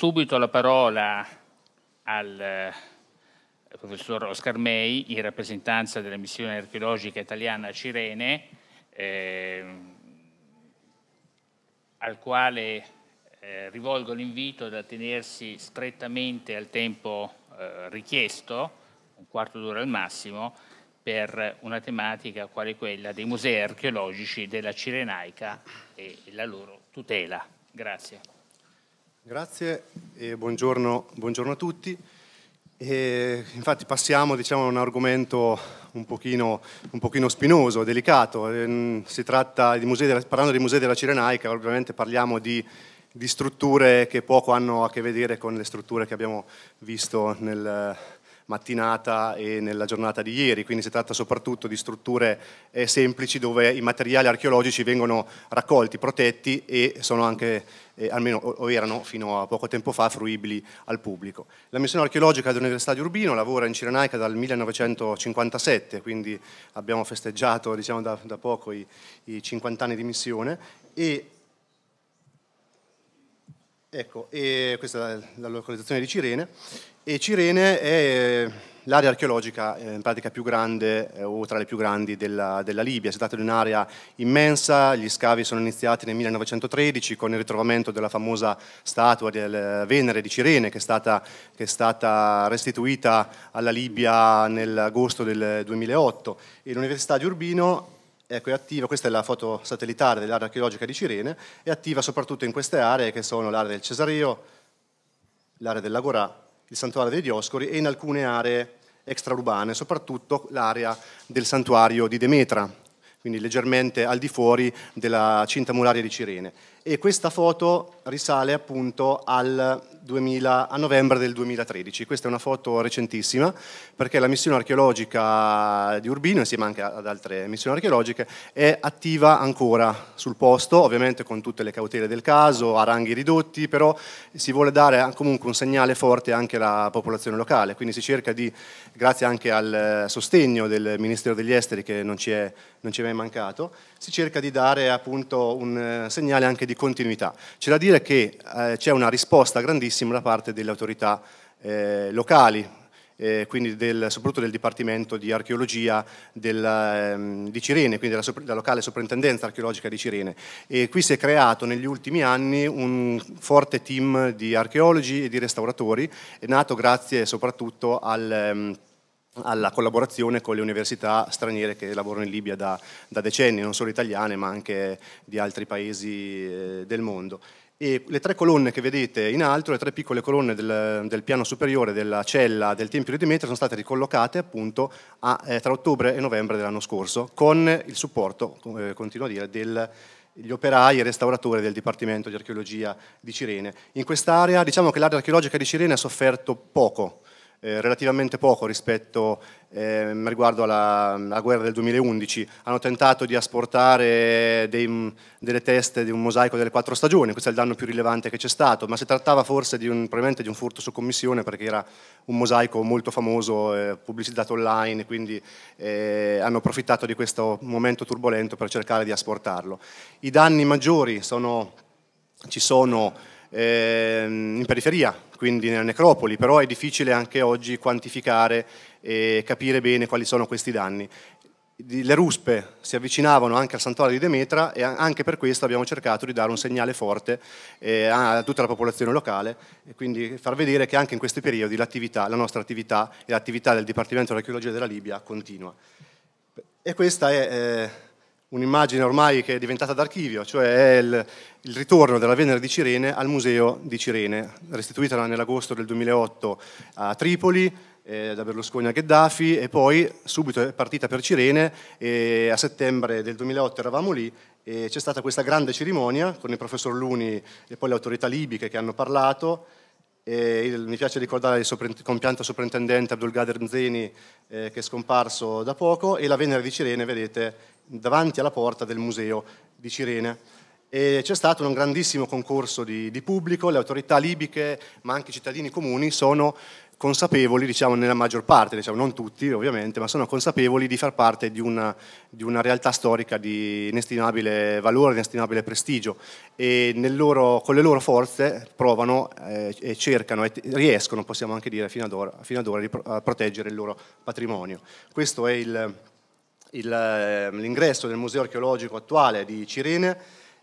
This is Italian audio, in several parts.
subito la parola al eh, professor Oscar May in rappresentanza della missione archeologica italiana a Cirene, eh, al quale eh, rivolgo l'invito ad attenersi strettamente al tempo eh, richiesto, un quarto d'ora al massimo, per una tematica quale quella dei musei archeologici della Cirenaica e la loro tutela. Grazie. Grazie e buongiorno, buongiorno a tutti. E infatti passiamo diciamo, a un argomento un pochino, un pochino, spinoso, delicato. Ehm, si tratta di musei della, parlando di musei della Cirenaica, ovviamente parliamo di, di, strutture che poco hanno a che vedere con le strutture che abbiamo visto nel, mattinata e nella giornata di ieri, quindi si tratta soprattutto di strutture eh, semplici dove i materiali archeologici vengono raccolti, protetti e sono anche, eh, almeno o erano fino a poco tempo fa, fruibili al pubblico. La missione archeologica dell'Università di Urbino lavora in Cirenaica dal 1957, quindi abbiamo festeggiato diciamo, da, da poco i, i 50 anni di missione e Ecco, questa è la localizzazione di Cirene. E Cirene è l'area archeologica eh, in pratica più grande eh, o tra le più grandi della, della, Libia. Si tratta di un'area immensa, gli scavi sono iniziati nel 1913 con il ritrovamento della famosa statua del Venere di Cirene che è stata, che è stata restituita alla Libia nell'agosto del 2008 e l'Università di Urbino Ecco, è attiva, questa è la foto satellitare dell'area archeologica di Cirene, è attiva soprattutto in queste aree che sono l'area del Cesareo, l'area dell'Agorà, il santuario dei Dioscori e in alcune aree extraurbane, soprattutto l'area del santuario di Demetra, quindi leggermente al di fuori della cinta muraria di Cirene e questa foto risale appunto 2000, a novembre del 2013. Questa è una foto recentissima perché la missione archeologica di Urbino, insieme anche ad altre missioni archeologiche, è attiva ancora sul posto, ovviamente con tutte le cautele del caso, a ranghi ridotti, però si vuole dare comunque un segnale forte anche alla popolazione locale, quindi si cerca di, grazie anche al sostegno del Ministero degli Esteri che non ci è, non ci è mai mancato, si cerca di dare appunto un segnale anche di di continuità. C'è da dire che eh, c'è una risposta grandissima da parte delle autorità eh, locali, eh, quindi del, soprattutto del Dipartimento di Archeologia del, ehm, di Cirene, quindi della, della, locale soprintendenza archeologica di Cirene. E qui si è creato negli ultimi anni un forte team di archeologi e di restauratori, è nato grazie soprattutto al... Ehm, alla collaborazione con le università straniere che lavorano in Libia da, da decenni, non solo italiane ma anche di altri paesi eh, del mondo. E le tre colonne che vedete in alto, le tre piccole colonne del, del, piano superiore della cella del Tempio di Demetrio sono state ricollocate appunto a, eh, tra ottobre e novembre dell'anno scorso con il supporto, eh, continuo a dire, degli operai e restauratori del Dipartimento di Archeologia di Cirene. In quest'area diciamo che l'area archeologica di Cirene ha sofferto poco, eh, relativamente poco rispetto eh, riguardo alla, alla, guerra del 2011. Hanno tentato di asportare dei, mm, delle teste di un mosaico delle quattro stagioni, questo è il danno più rilevante che c'è stato, ma si trattava forse di un, probabilmente di un furto su commissione perché era un mosaico molto famoso, eh, pubblicizzato online, quindi eh, hanno approfittato di questo momento turbolento per cercare di asportarlo. I danni maggiori sono, ci sono Ehm, in periferia, quindi nella necropoli, però è difficile anche oggi quantificare e capire bene quali sono questi danni. Le ruspe si avvicinavano anche al santuario di Demetra e anche per questo abbiamo cercato di dare un segnale forte eh, a tutta la popolazione locale e quindi far vedere che anche in questi periodi la nostra attività e l'attività del Dipartimento dell'Archeologia della Libia continua. E questa è... Eh, un'immagine ormai che è diventata d'archivio, cioè è il, il, ritorno della Venere di Cirene al Museo di Cirene, restituita nell'agosto del 2008 a Tripoli, eh, da Berlusconi a Gheddafi e poi subito è partita per Cirene e a settembre del 2008 eravamo lì e c'è stata questa grande cerimonia con il professor Luni e poi le autorità libiche che hanno parlato il, mi piace ricordare il soprint- compianto soprintendente Abdulgader Mzeni eh, che è scomparso da poco e la Venere di Cirene, vedete, davanti alla porta del museo di Cirene. E c'è stato un grandissimo concorso di, di, pubblico, le autorità libiche, ma anche i cittadini comuni sono consapevoli, diciamo nella maggior parte, diciamo, non tutti ovviamente, ma sono consapevoli di far parte di una, di una realtà storica di inestimabile valore, di inestimabile prestigio e loro, con le loro forze provano eh, e cercano e riescono, possiamo anche dire, fino ad ora, fino ad ora di proteggere il loro patrimonio. Questo è il, Ehm, l'ingresso del museo archeologico attuale di Cirene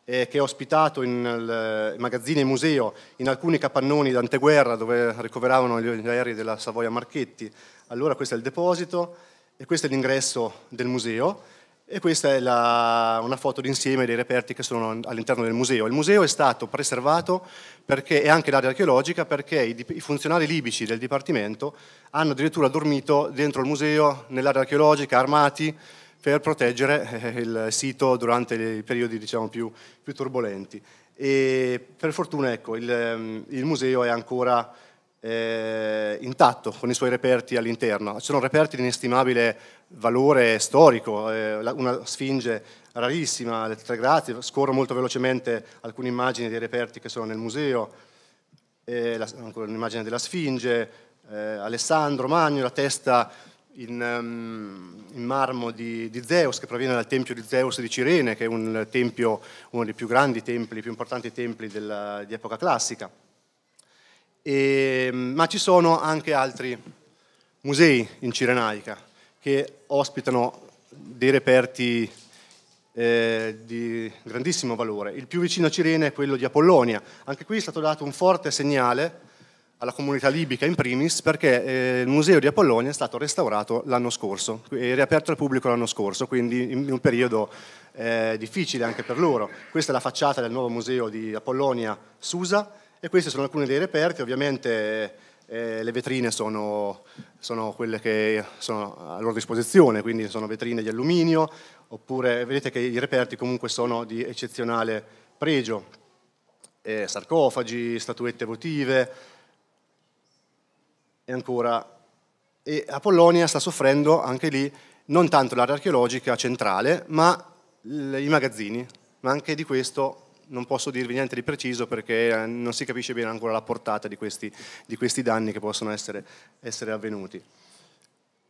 eh, che è ospitato in il, magazzini e museo in alcuni capannoni d'anteguerra dove ricoveravano gli aerei della Savoia Marchetti. Allora questo è il deposito e questo è l'ingresso del museo e questa è la, una foto d'insieme dei reperti che sono all'interno del museo. Il museo è stato preservato perché, e anche l'area archeologica perché i, i, funzionari libici del Dipartimento hanno addirittura dormito dentro il museo, nell'area archeologica, armati per proteggere eh, il sito durante i periodi diciamo, più, più, turbolenti. E per fortuna ecco, il, ehm, il museo è ancora eh, intatto con i suoi reperti all'interno. Ci sono reperti di inestimabile valore storico, eh, una sfinge rarissima, le tre grazie, scorro molto velocemente alcune immagini dei reperti che sono nel museo, eh, la, un'immagine della sfinge, eh, Alessandro Magno, la testa in, um, in marmo di, di, Zeus, che proviene dal tempio di Zeus di Cirene, che è un tempio, uno dei più grandi templi, più importanti templi della, di epoca classica e, ehm, ma ci sono anche altri musei in Cirenaica che ospitano dei reperti eh, di grandissimo valore. Il più vicino a Cirene è quello di Apollonia. Anche qui è stato dato un forte segnale alla comunità libica in primis perché eh, il museo di Apollonia è stato restaurato l'anno scorso e riaperto al pubblico l'anno scorso, quindi in un periodo eh, difficile anche per loro. Questa è la facciata del nuovo museo di Apollonia Susa e questi sono alcuni dei reperti, ovviamente eh, le vetrine sono, sono, quelle che sono a loro disposizione, quindi sono vetrine di alluminio, oppure vedete che i reperti comunque sono di eccezionale pregio, eh, sarcofagi, statuette votive e ancora... E Apollonia sta soffrendo anche lì non tanto l'area archeologica centrale, ma i magazzini, ma anche di questo non posso dirvi niente di preciso perché eh, non si capisce bene ancora la portata di questi, di questi danni che possono essere, essere avvenuti.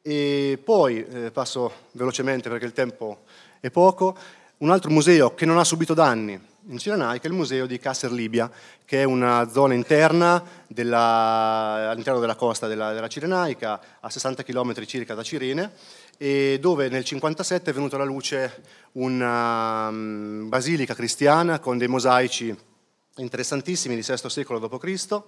E poi eh, passo velocemente perché il tempo è poco, un altro museo che non ha subito danni in Cirenaica il museo di Kasser Libia, che è una zona interna della, all'interno della costa della, della Cirenaica, a 60 km circa da Cirene, e dove nel 1957 è venuta alla luce una um, basilica cristiana con dei mosaici interessantissimi di VI secolo d.C.,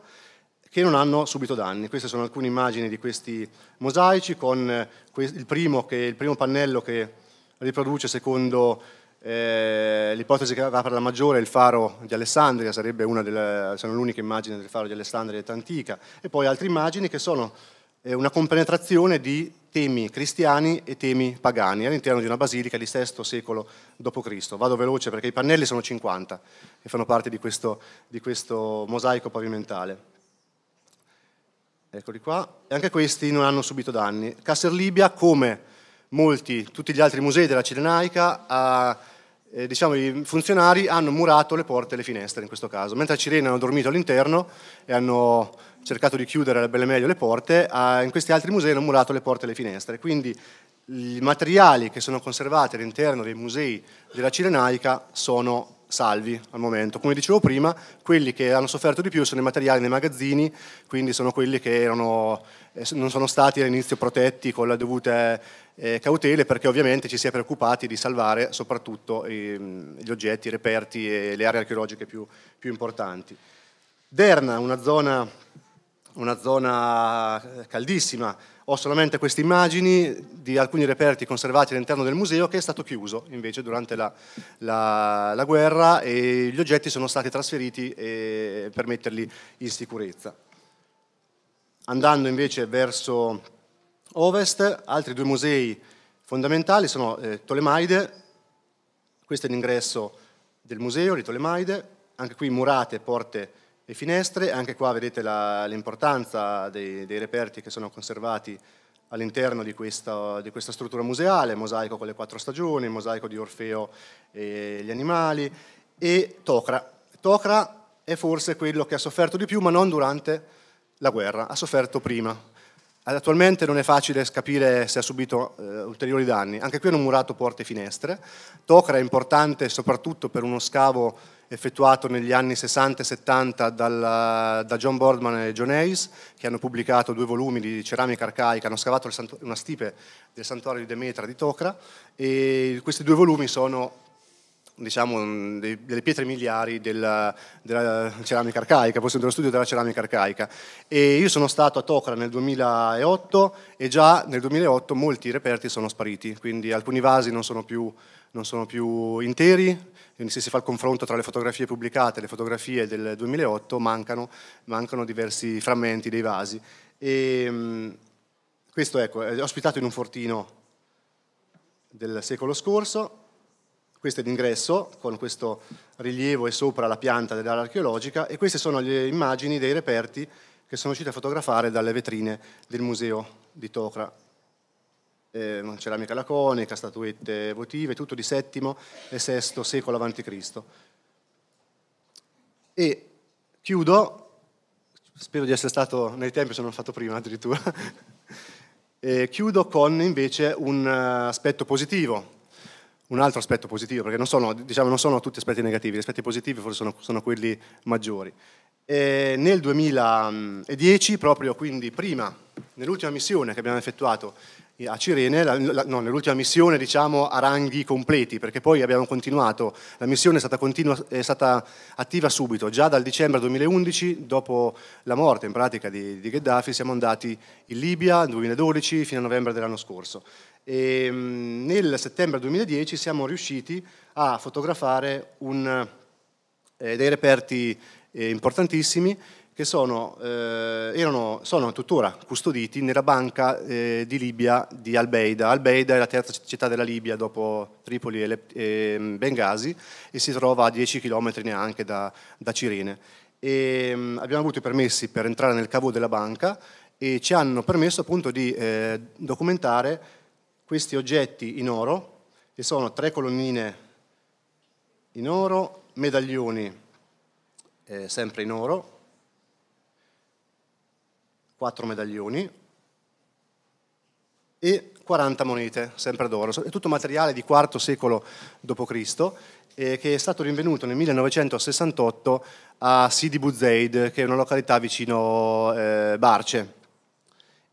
che non hanno subito danni. Queste sono alcune immagini di questi mosaici, con eh, il primo, che, il primo pannello che riproduce secondo eh, l'ipotesi che va per la maggiore è il faro di Alessandria, sarebbe una delle, sono l'unica immagine del faro di Alessandria età antica, e poi altre immagini che sono eh, una compenetrazione di temi cristiani e temi pagani all'interno di una basilica di VI secolo d.C. Vado veloce perché i pannelli sono 50 e fanno parte di questo, di questo mosaico pavimentale. Eccoli qua, e anche questi non hanno subito danni. Casser Libia come molti, tutti gli altri musei della Cirenaica, a, eh, diciamo, i funzionari hanno murato le porte e le finestre in questo caso. Mentre a Cirene hanno dormito all'interno e hanno cercato di chiudere bene meglio le porte, a, in questi altri musei hanno murato le porte e le finestre. Quindi i materiali che sono conservati all'interno dei musei della Cirenaica sono salvi al momento. Come dicevo prima, quelli che hanno sofferto di più sono i materiali nei magazzini, quindi sono quelli che erano, eh, non sono stati all'inizio protetti con le dovute eh, cautele perché ovviamente ci si è preoccupati di salvare soprattutto gli oggetti, i reperti e le aree archeologiche più, più importanti. Derna, una zona, una zona eh, caldissima, ho solamente queste immagini di alcuni reperti conservati all'interno del museo che è stato chiuso invece durante la, la, la guerra e gli oggetti sono stati trasferiti e, eh, per metterli in sicurezza. Andando invece verso ovest, altri due musei fondamentali sono eh, Tolemaide, questo è l'ingresso del museo di Tolemaide, anche qui murate porte le finestre, anche qua vedete l'importanza dei, dei, reperti che sono conservati all'interno di, di questa, struttura museale, mosaico con le quattro stagioni, mosaico di Orfeo e gli animali e Tocra. Tocra è forse quello che ha sofferto di più, ma non durante la guerra, ha sofferto prima, Attualmente non è facile capire se ha subito eh, ulteriori danni. Anche qui hanno murato porte e finestre. Tocra è importante soprattutto per uno scavo effettuato negli anni 60 e 70 dal, da John Boardman e John Hayes, che hanno pubblicato due volumi di ceramica arcaica, hanno scavato una stipe del santuario di Demetra di Tocra e questi due volumi sono diciamo, mm, delle pietre miliari della, della, ceramica arcaica, forse dello studio della ceramica arcaica. E io sono stato a Tokra nel 2008 e già nel 2008 molti reperti sono spariti, quindi alcuni vasi non sono più, non sono più interi, quindi se si fa il confronto tra le fotografie pubblicate e le fotografie del 2008 mancano, mancano diversi frammenti dei vasi. E, mm, questo ecco, è ospitato in un fortino del secolo scorso questo è l'ingresso con questo rilievo e sopra la pianta dell'area archeologica e queste sono le immagini dei reperti che sono riusciti a fotografare dalle vetrine del museo di Tokra. Eh, ceramica laconica, statuette votive, tutto di VII e VI secolo a.C. E chiudo, spero di essere stato nei tempi, se non l'ho fatto prima addirittura, chiudo con invece un eh, aspetto positivo un altro aspetto positivo, perché non sono, diciamo, non sono tutti aspetti negativi, gli aspetti positivi forse sono, sono quelli maggiori. E nel 2010, proprio quindi prima, nell'ultima missione che abbiamo effettuato a Cirene, la, la, no, nell'ultima missione diciamo a ranghi completi, perché poi abbiamo continuato, la missione è stata, continua, è stata attiva subito, già dal dicembre 2011, dopo la morte in pratica di, di Gheddafi, siamo andati in Libia nel 2012 fino a novembre dell'anno scorso e ehm, nel settembre 2010 siamo riusciti a fotografare un, eh, dei reperti eh, importantissimi che sono, eh, erano, sono, tuttora custoditi nella banca eh, di Libia di Albeida. Albeida è la terza città della Libia dopo Tripoli e, le, e mm, Bengasi e si trova a 10 km neanche da, da Cirene. E, ehm, abbiamo avuto i permessi per entrare nel cavo della banca e ci hanno permesso appunto di eh, documentare questi oggetti in oro, che sono tre colonnine in oro, medaglioni eh, sempre in oro, quattro medaglioni e 40 monete, sempre d'oro. È tutto materiale di IV secolo d.C. Eh, che è stato rinvenuto nel 1968 a Sidi Buzeid, che è una località vicino eh, Barce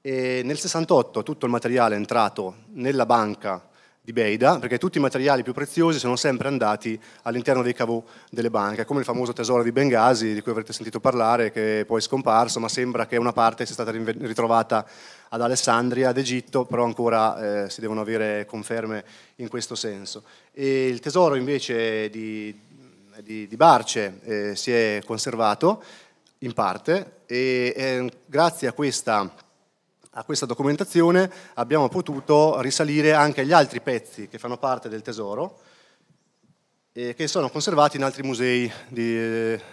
e nel 68 tutto il materiale è entrato nella banca di Beida, perché tutti i materiali più preziosi sono sempre andati all'interno dei cavò delle banche, come il famoso tesoro di Bengasi, di cui avrete sentito parlare, che è poi è scomparso, ma sembra che una parte sia stata ritrovata ad Alessandria, ad Egitto, però ancora eh, si devono avere conferme in questo senso. E il tesoro invece di, di, di Barce eh, si è conservato in parte e eh, grazie a questa a questa documentazione abbiamo potuto risalire anche agli altri pezzi che fanno parte del tesoro e che sono conservati in altri musei di,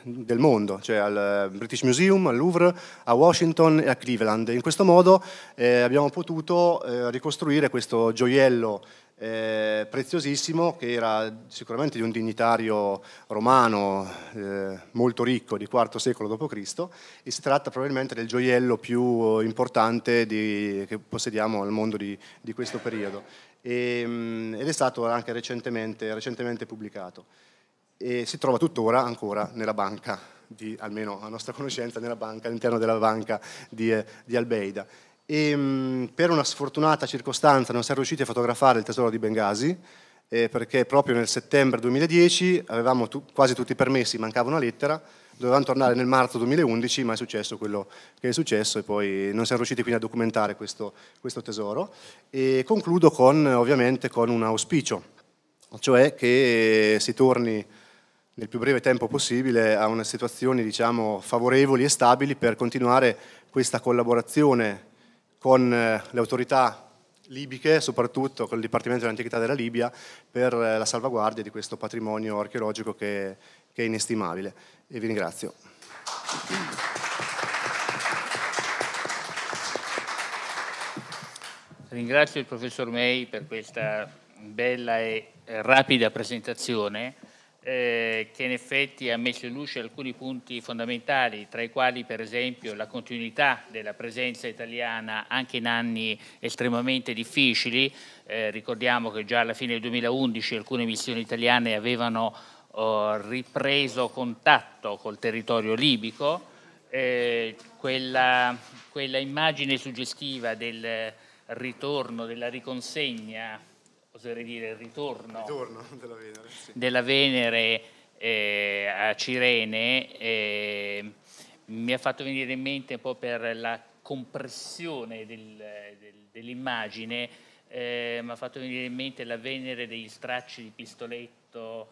del mondo, cioè al British Museum, al Louvre, a Washington e a Cleveland. In questo modo eh, abbiamo potuto eh, ricostruire questo gioiello eh, preziosissimo che era sicuramente di un dignitario romano eh, molto ricco di IV secolo d.C. e si tratta probabilmente del gioiello più eh, importante di, che possediamo al mondo di, di questo periodo e, ehm, mh, ed è stato anche recentemente, recentemente pubblicato e si trova tuttora ancora nella banca, di, almeno a nostra conoscenza, nella banca, all'interno della banca di, eh, di Albeida e ehm, per una sfortunata circostanza non siamo riusciti a fotografare il tesoro di Benghazi eh, perché proprio nel settembre 2010 avevamo tu, quasi tutti i permessi, mancava una lettera, dovevamo tornare nel marzo 2011 ma è successo quello che è successo e poi non siamo riusciti quindi a documentare questo, questo tesoro e concludo con, ovviamente con un auspicio, cioè che si torni nel più breve tempo possibile a una situazione diciamo, favorevoli e stabili per continuare questa collaborazione con eh, le autorità libiche, soprattutto con il Dipartimento dell'Antichità della Libia, per eh, la salvaguardia di questo patrimonio archeologico che, che è inestimabile. E vi ringrazio. Ringrazio il professor May per questa bella e rapida presentazione eh, che in effetti ha messo in luce alcuni punti fondamentali, tra i quali per esempio la continuità della presenza italiana anche in anni estremamente difficili. Eh, ricordiamo che già alla fine del 2011 alcune missioni italiane avevano oh, ripreso contatto col territorio libico. Eh, quella, quella, immagine suggestiva del ritorno, della riconsegna oserei dire, il ritorno, ritorno della Venere, sì. della Venere eh, a Cirene eh, mi ha fatto venire in mente un po' per la compressione del, del, dell'immagine, eh, mi ha fatto venire in mente la Venere degli stracci di Pistoletto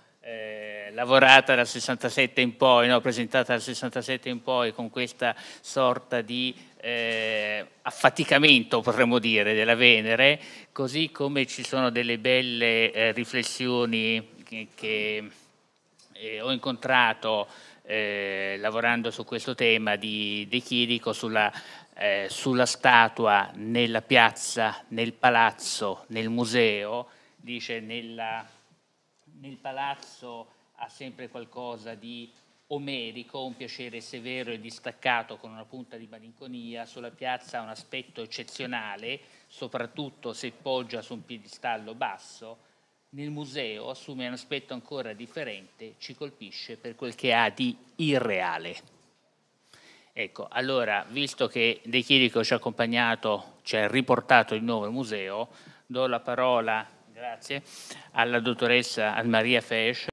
lavorata dal 67 in poi, no? presentata dal 67 in poi con questa sorta di eh, affaticamento, potremmo dire, della Venere, così come ci sono delle belle eh, riflessioni che, che eh, ho incontrato eh, lavorando su questo tema di De Chirico sulla eh, sulla statua, nella piazza, nel palazzo, nel museo, dice nella, nel palazzo ha sempre qualcosa di omerico, un piacere severo e distaccato con una punta di malinconia, sulla piazza ha un aspetto eccezionale, soprattutto se poggia su un piedistallo basso, nel museo assume un aspetto ancora differente, ci colpisce per quel che ha di irreale. Ecco, allora, visto che De Chirico ci ha accompagnato, ci ha riportato di nuovo al museo, do la parola, grazie, alla dottoressa Maria Fesch.